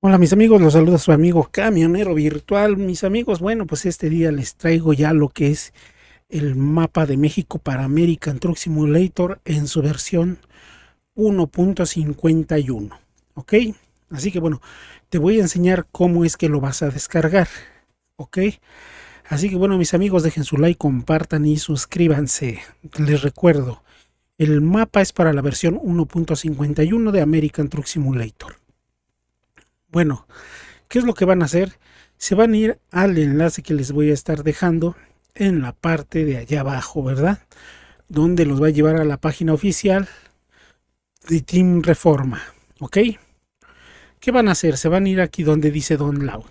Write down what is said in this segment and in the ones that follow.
Hola mis amigos, los saluda su amigo camionero virtual. Mis amigos, bueno, pues este día les traigo ya lo que es el mapa de México para American Truck Simulator en su versión 1.51. ¿Ok? Así que bueno, te voy a enseñar cómo es que lo vas a descargar. ¿Ok? Así que bueno, mis amigos, dejen su like, compartan y suscríbanse. Les recuerdo, el mapa es para la versión 1.51 de American Truck Simulator. Bueno, ¿qué es lo que van a hacer? Se van a ir al enlace que les voy a estar dejando en la parte de allá abajo, ¿verdad? Donde los va a llevar a la página oficial de Team Reforma, ¿ok? ¿Qué van a hacer? Se van a ir aquí donde dice Don Lau.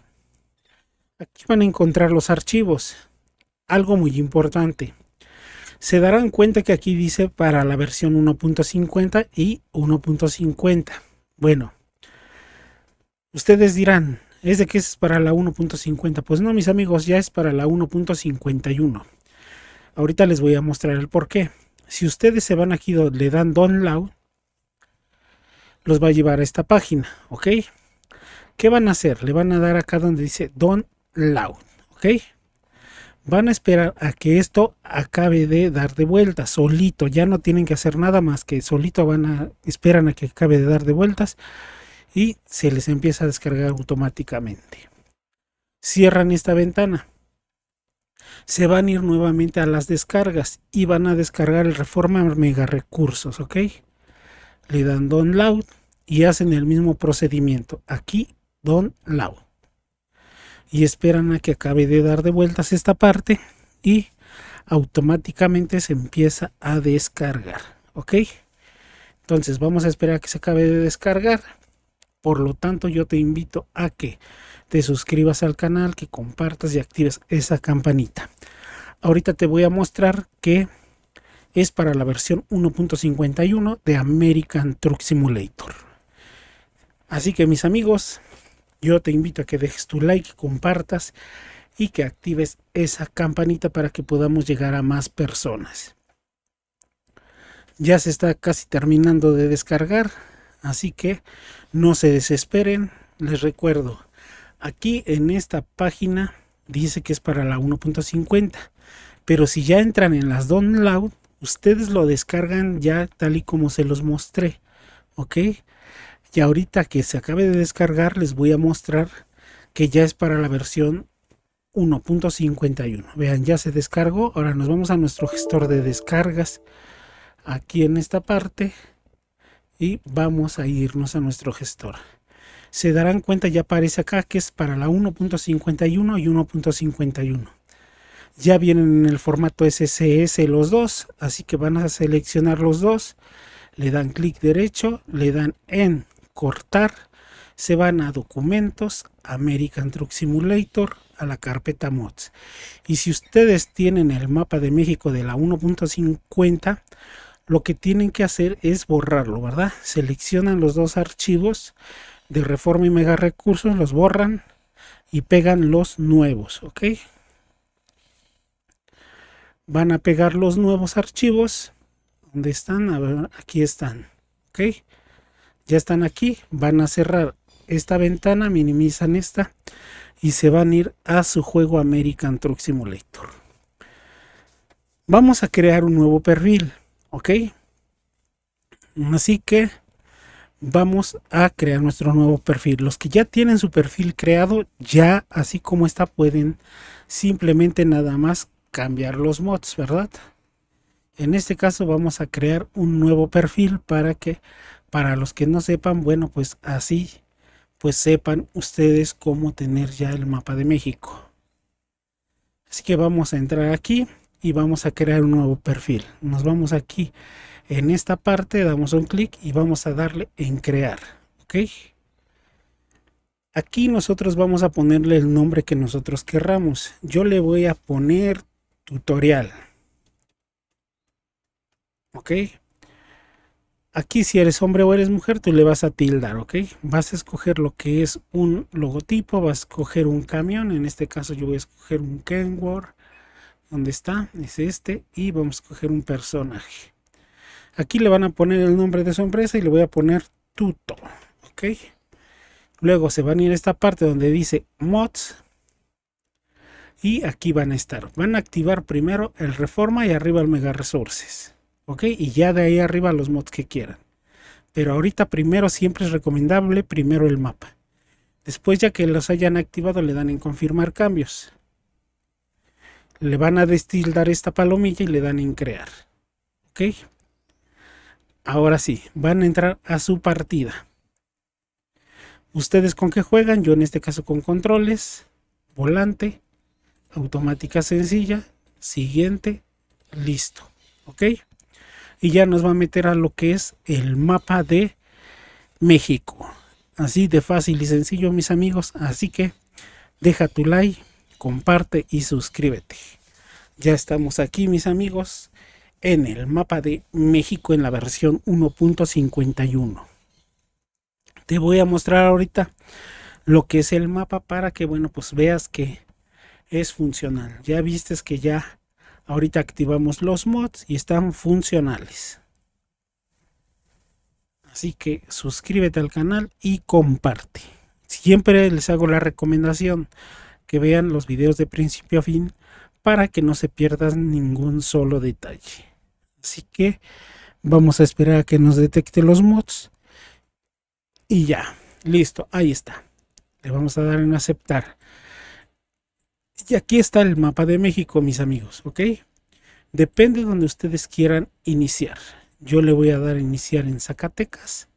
Aquí van a encontrar los archivos. Algo muy importante. Se darán cuenta que aquí dice para la versión 1.50 y 1.50. Bueno, Ustedes dirán, es de que es para la 1.50. Pues no, mis amigos, ya es para la 1.51. Ahorita les voy a mostrar el por qué. Si ustedes se van aquí, le dan download, los va a llevar a esta página, ¿ok? ¿Qué van a hacer? Le van a dar acá donde dice download, ¿ok? Van a esperar a que esto acabe de dar de vuelta, solito. Ya no tienen que hacer nada más que solito van a, esperan a que acabe de dar de vueltas y se les empieza a descargar automáticamente. Cierran esta ventana. Se van a ir nuevamente a las descargas y van a descargar el Reforma Mega Recursos, ¿ok? Le dan download y hacen el mismo procedimiento. Aquí, download. Y esperan a que acabe de dar de vueltas esta parte y automáticamente se empieza a descargar, ¿ok? Entonces vamos a esperar a que se acabe de descargar por lo tanto, yo te invito a que te suscribas al canal, que compartas y actives esa campanita. Ahorita te voy a mostrar que es para la versión 1.51 de American Truck Simulator. Así que mis amigos, yo te invito a que dejes tu like, compartas y que actives esa campanita para que podamos llegar a más personas. Ya se está casi terminando de descargar. Así que no se desesperen, les recuerdo, aquí en esta página dice que es para la 1.50, pero si ya entran en las download, ustedes lo descargan ya tal y como se los mostré, ¿ok? Y ahorita que se acabe de descargar les voy a mostrar que ya es para la versión 1.51. Vean, ya se descargó. Ahora nos vamos a nuestro gestor de descargas. Aquí en esta parte y vamos a irnos a nuestro gestor. Se darán cuenta, ya aparece acá que es para la 1.51 y 1.51. Ya vienen en el formato SCS los dos, así que van a seleccionar los dos. Le dan clic derecho, le dan en cortar. Se van a documentos, American Truck Simulator, a la carpeta mods. Y si ustedes tienen el mapa de México de la 1.50, lo que tienen que hacer es borrarlo, ¿verdad? Seleccionan los dos archivos de reforma y mega recursos, los borran y pegan los nuevos, ¿ok? Van a pegar los nuevos archivos. ¿Dónde están? aquí están, ¿ok? Ya están aquí, van a cerrar esta ventana, minimizan esta y se van a ir a su juego American Truck Simulator. Vamos a crear un nuevo perfil ok así que vamos a crear nuestro nuevo perfil los que ya tienen su perfil creado ya así como está pueden simplemente nada más cambiar los mods verdad en este caso vamos a crear un nuevo perfil para que para los que no sepan bueno pues así pues sepan ustedes cómo tener ya el mapa de México así que vamos a entrar aquí y vamos a crear un nuevo perfil. Nos vamos aquí en esta parte, damos un clic y vamos a darle en crear. ¿ok? Aquí nosotros vamos a ponerle el nombre que nosotros querramos. Yo le voy a poner tutorial. ¿Ok? Aquí si eres hombre o eres mujer, tú le vas a tildar, ¿ok? Vas a escoger lo que es un logotipo, vas a escoger un camión, en este caso yo voy a escoger un Kenworth donde está? Es este. Y vamos a coger un personaje. Aquí le van a poner el nombre de su empresa y le voy a poner Tuto. ¿Ok? Luego se van a ir a esta parte donde dice Mods. Y aquí van a estar. Van a activar primero el Reforma y arriba el Mega Resources. ¿Ok? Y ya de ahí arriba los mods que quieran. Pero ahorita primero siempre es recomendable primero el mapa. Después ya que los hayan activado le dan en confirmar cambios le van a destildar esta palomilla y le dan en crear. ¿Ok? Ahora sí, van a entrar a su partida. ¿Ustedes con qué juegan? Yo en este caso con controles, volante, automática sencilla, siguiente, listo. ¿Ok? Y ya nos va a meter a lo que es el mapa de México. Así de fácil y sencillo, mis amigos. Así que deja tu like comparte y suscríbete. Ya estamos aquí, mis amigos, en el mapa de México en la versión 1.51. Te voy a mostrar ahorita lo que es el mapa para que, bueno, pues veas que es funcional. Ya viste que ya ahorita activamos los mods y están funcionales. Así que suscríbete al canal y comparte. Siempre les hago la recomendación que vean los videos de principio a fin para que no se pierdan ningún solo detalle. Así que vamos a esperar a que nos detecte los mods. Y ya, listo, ahí está. Le vamos a dar en aceptar. Y aquí está el mapa de México, mis amigos, ¿ok? Depende donde ustedes quieran iniciar. Yo le voy a dar a iniciar en Zacatecas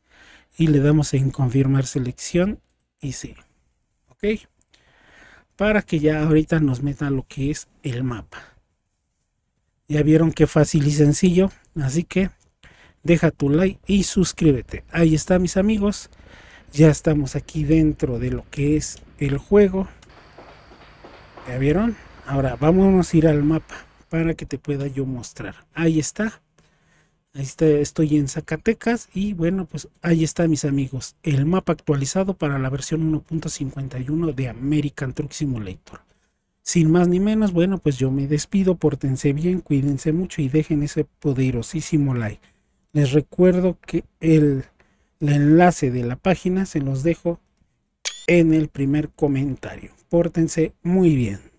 y le damos en confirmar selección y sí. ¿Ok? para que ya ahorita nos meta lo que es el mapa. Ya vieron qué fácil y sencillo, así que deja tu like y suscríbete. Ahí está mis amigos, ya estamos aquí dentro de lo que es el juego. ¿Ya vieron? Ahora vámonos a ir al mapa para que te pueda yo mostrar. Ahí está estoy en Zacatecas y bueno, pues ahí está mis amigos, el mapa actualizado para la versión 1.51 de American Truck Simulator. Sin más ni menos, bueno, pues yo me despido, pórtense bien, cuídense mucho y dejen ese poderosísimo like. Les recuerdo que el, el enlace de la página se los dejo en el primer comentario. Pórtense muy bien.